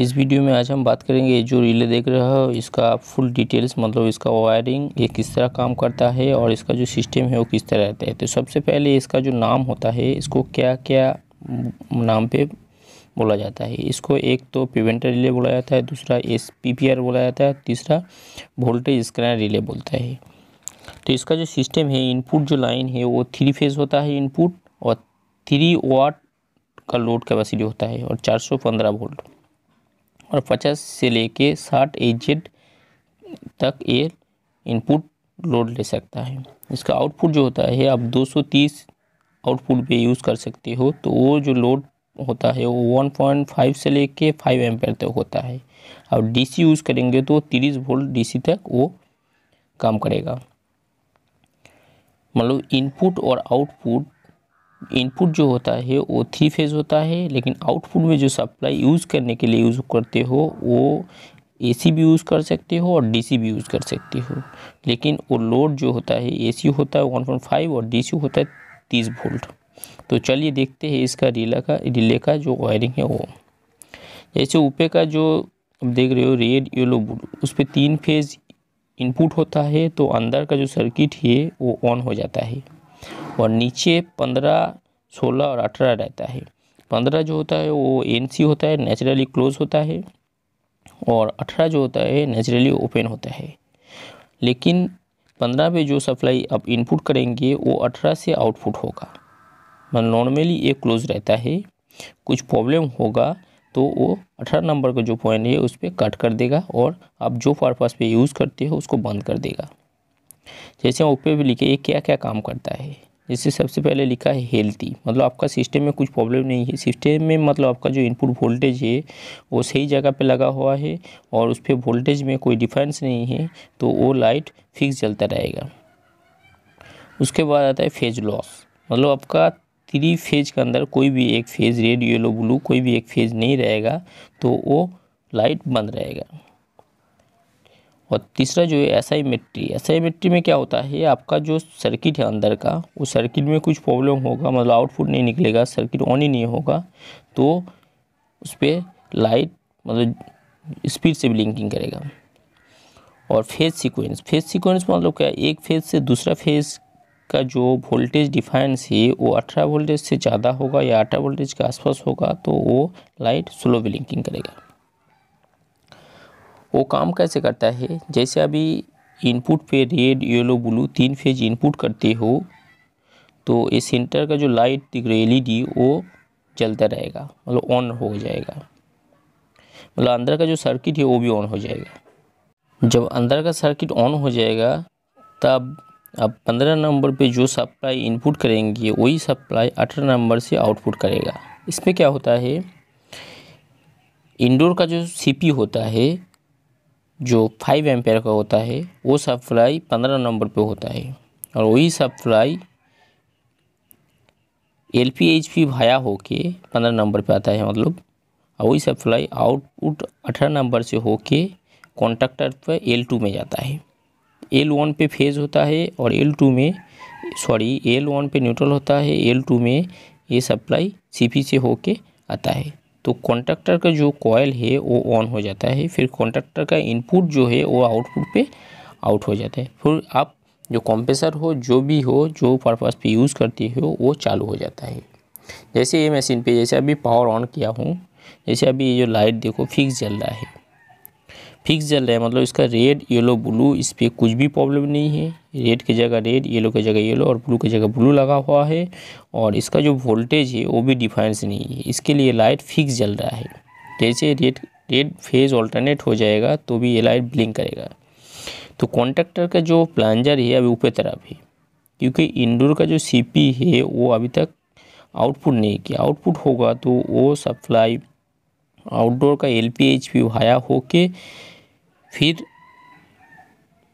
इस वीडियो में आज हम बात करेंगे जो रिले देख रहे हो इसका फुल डिटेल्स मतलब इसका वायरिंग ये किस तरह काम करता है और इसका जो सिस्टम है वो किस तरह रहता है तो सबसे पहले इसका जो नाम होता है इसको क्या क्या नाम पे बोला जाता है इसको एक तो प्रिवेंटर रिले बोला जाता है दूसरा एस पी पी आर बोला जाता है तीसरा वोल्टेज स्क्रैन रिले बोलता है तो इसका जो सिस्टम है इनपुट जो लाइन है वो थ्री फेज होता है इनपुट और थ्री वाट का लोड कैपेसिटी होता है और पंद्रह वोल्ट और पचास से लेके साठ एजेड तक ये इनपुट लोड ले सकता है इसका आउटपुट जो होता है आप 230 आउटपुट पे यूज़ कर सकते हो तो वो जो लोड होता है वो 1.5 से लेके 5 एम्पेयर तक होता है और डीसी यूज़ करेंगे तो 30 वोल्ट डीसी तक वो काम करेगा मतलब इनपुट और आउटपुट इनपुट जो होता है वो थ्री फेज होता है लेकिन आउटपुट में जो सप्लाई यूज़ करने के लिए यूज़ करते हो वो एसी भी यूज़ कर सकते हो और डीसी भी यूज़ कर सकते हो लेकिन वो लोड जो होता है एसी होता है वन पॉइंट फाइव और डीसी होता है तीस वोल्ट तो चलिए देखते हैं इसका रिले का रिले का जो वायरिंग है वो जैसे ऊपर का जो अब देख रहे हो रेड येलो ब्लू उस पर तीन फेज इनपुट होता है तो अंदर का जो सर्किट है वो ऑन हो जाता है और नीचे पंद्रह सोलह और अठारह रहता है पंद्रह जो होता है वो एन होता है नेचुरली क्लोज होता है और अठारह जो होता है नेचुरली ओपन होता है लेकिन पंद्रह पे जो सप्लाई आप इनपुट करेंगे वो अठारह से आउटपुट होगा मतलब नॉर्मली ये क्लोज रहता है कुछ प्रॉब्लम होगा तो वो अठारह नंबर का जो पॉइंट है उस पर कट कर देगा और आप जो पर्पज़ पे यूज़ करते हो उसको बंद कर देगा जैसे हम ऊपर भी लिखे ये क्या क्या काम करता है जैसे सबसे पहले लिखा है हेल्थी मतलब आपका सिस्टम में कुछ प्रॉब्लम नहीं है सिस्टम में मतलब आपका जो इनपुट वोल्टेज है वो सही जगह पे लगा हुआ है और उस पर वोल्टेज में कोई डिफरेंस नहीं है तो वो लाइट फिक्स जलता रहेगा उसके बाद आता है फेज लॉस मतलब आपका थ्री फेज के अंदर कोई भी एक फेज़ रेड येलो ब्लू कोई भी एक फेज़ नहीं रहेगा तो वो लाइट बंद रहेगा और तीसरा जो है एस आई मिट्टी एस आई मिट्टी में क्या होता है आपका जो सर्किट है अंदर का उस सर्किट में कुछ प्रॉब्लम होगा मतलब आउटपुट नहीं निकलेगा सर्किट ऑन ही नहीं होगा तो उस पर लाइट मतलब स्पीड से ब्लिंकिंग करेगा और फेज सीक्वेंस फेज सीक्वेंस मतलब क्या एक फेज से दूसरा फेज का जो वोल्टेज डिफाइंस है वो अठारह वोल्टेज से ज़्यादा होगा या अठारह वोल्टेज के आसपास होगा तो वो लाइट स्लो ब्लिंकिंग करेगा वो काम कैसे करता है जैसे अभी इनपुट पे रेड येलो ब्लू तीन फेज इनपुट करते हो तो ये सेंटर का जो लाइट दिख रही एलईडी वो चलता रहेगा मतलब ऑन हो जाएगा मतलब अंदर का जो सर्किट है वो भी ऑन हो जाएगा जब अंदर का सर्किट ऑन हो जाएगा तब अब पंद्रह नंबर पे जो सप्लाई इनपुट करेंगे वही सप्लाई अठारह नंबर से आउटपुट करेगा इसमें क्या होता है इंडोर का जो सीपी होता है जो फाइव एम्पेयर का होता है वो सप्लाई पंद्रह नंबर पे होता है और वही supply L P H P भाया होके पंद्रह नंबर पे आता है मतलब और वही सप्लाई आउटपुट अठारह नंबर से होके कॉन्ट्रैक्टर पर एल टू में जाता है एल वन पे फेज़ होता है और एल टू में सॉरी एल वन पे न्यूट्रल होता है एल टू में ये सप्लाई सी पी से होके आता है तो कॉन्टैक्टर का जो कॉयल है वो ऑन हो जाता है फिर कॉन्टेक्टर का इनपुट जो है वो आउटपुट पे आउट हो जाता है फिर आप जो कॉम्प्रेसर हो जो भी हो जो पर्पज़ पे यूज़ करती हो वो चालू हो जाता है जैसे ये मशीन पे जैसे अभी पावर ऑन किया हूँ जैसे अभी ये जो लाइट देखो फिक्स जल रहा है फिक्स जल रहा है मतलब इसका रेड येलो ब्लू इस पर कुछ भी प्रॉब्लम नहीं है रेड की जगह रेड येलो की जगह येलो और ब्लू की जगह ब्लू लगा हुआ है और इसका जो वोल्टेज है वो भी डिफाइंस नहीं है इसके लिए लाइट फिक्स जल रहा है जैसे रेड रेड फेज ऑल्टरनेट हो जाएगा तो भी ये लाइट ब्लिंक करेगा तो कॉन्ट्रेक्टर का जो प्लानजर है अभी ऊपर तरफ है क्योंकि इंडोर का जो सी है वो अभी तक आउटपुट नहीं किया आउटपुट होगा तो वो सप्लाई आउटडोर का एल पी एच पी हाया होके फिर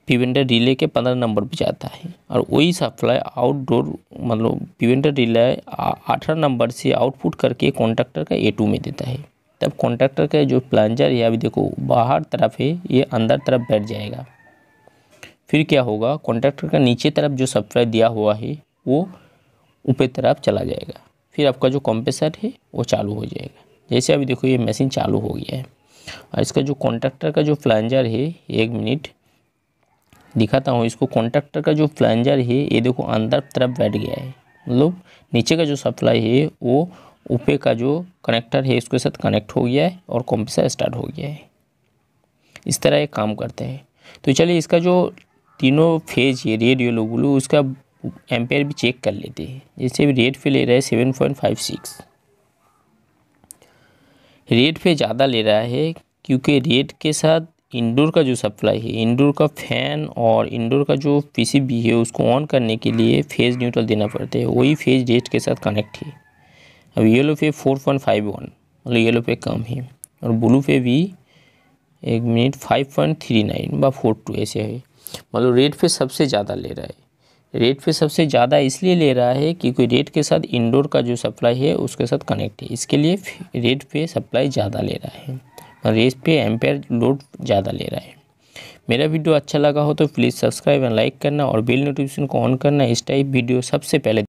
पिवेंडर रिले के पंद्रह नंबर पर जाता है और वही सप्लाई आउटडोर मतलब पिवेंडर रिले अठारह नंबर से आउटपुट करके कॉन्ट्रैक्टर का ए टू में देता है तब कॉन्ट्रैक्टर का जो प्लांजर है अभी देखो बाहर तरफ है ये अंदर तरफ बैठ जाएगा फिर क्या होगा कॉन्ट्रैक्टर का नीचे तरफ जो सप्लाई दिया हुआ है वो ऊपर तरफ चला जाएगा फिर आपका जो कॉम्पेसर है वो चालू हो जाएगा जैसे अभी देखो ये मशीन चालू हो गया है और इसका जो कॉन्ट्रैक्टर का जो फ्लैंजर है एक मिनट दिखाता हूँ इसको कॉन्ट्रैक्टर का जो फ्लैंजर है ये देखो अंदर तरफ बैठ गया है मतलब नीचे का जो सप्लाई है वो ऊपर का जो कनेक्टर है इसके साथ कनेक्ट हो गया है और कॉम्पिसर स्टार्ट हो गया है इस तरह ये काम करते हैं तो चलिए इसका जो तीनों फेज है रेड येलो ब्लू उसका एम्पेयर भी चेक कर लेते हैं जैसे भी रेड पे ले रहा है seven point five six red पे ज़्यादा ले रहा है क्योंकि रेड के साथ इंडोर का जो सप्लाई है इंडोर का फैन और इंडोर का जो पीसीबी है उसको ऑन करने के लिए फेज़ न्यूट्रल देना पड़ता है वही फेज़ रेड के साथ कनेक्ट है अब येलो पे फोर पॉइंट फाइव वन मतलब येलो पे कम है और ब्लू पे भी एक minute five point three nine व फोर टू ऐसे है मतलब रेड पे सबसे ज़्यादा ले रहा है रेड पे सबसे ज़्यादा इसलिए ले रहा है क्योंकि रेड के साथ इंडोर का जो सप्लाई है उसके साथ कनेक्ट है इसके लिए रेड पे सप्लाई ज़्यादा ले रहा है रेस पे एम्पेयर लोड ज़्यादा ले रहा है मेरा वीडियो अच्छा लगा हो तो प्लीज़ सब्सक्राइब एंड लाइक करना और बिल नोटिफिकेशन को ऑन करना इस टाइप वीडियो सबसे पहले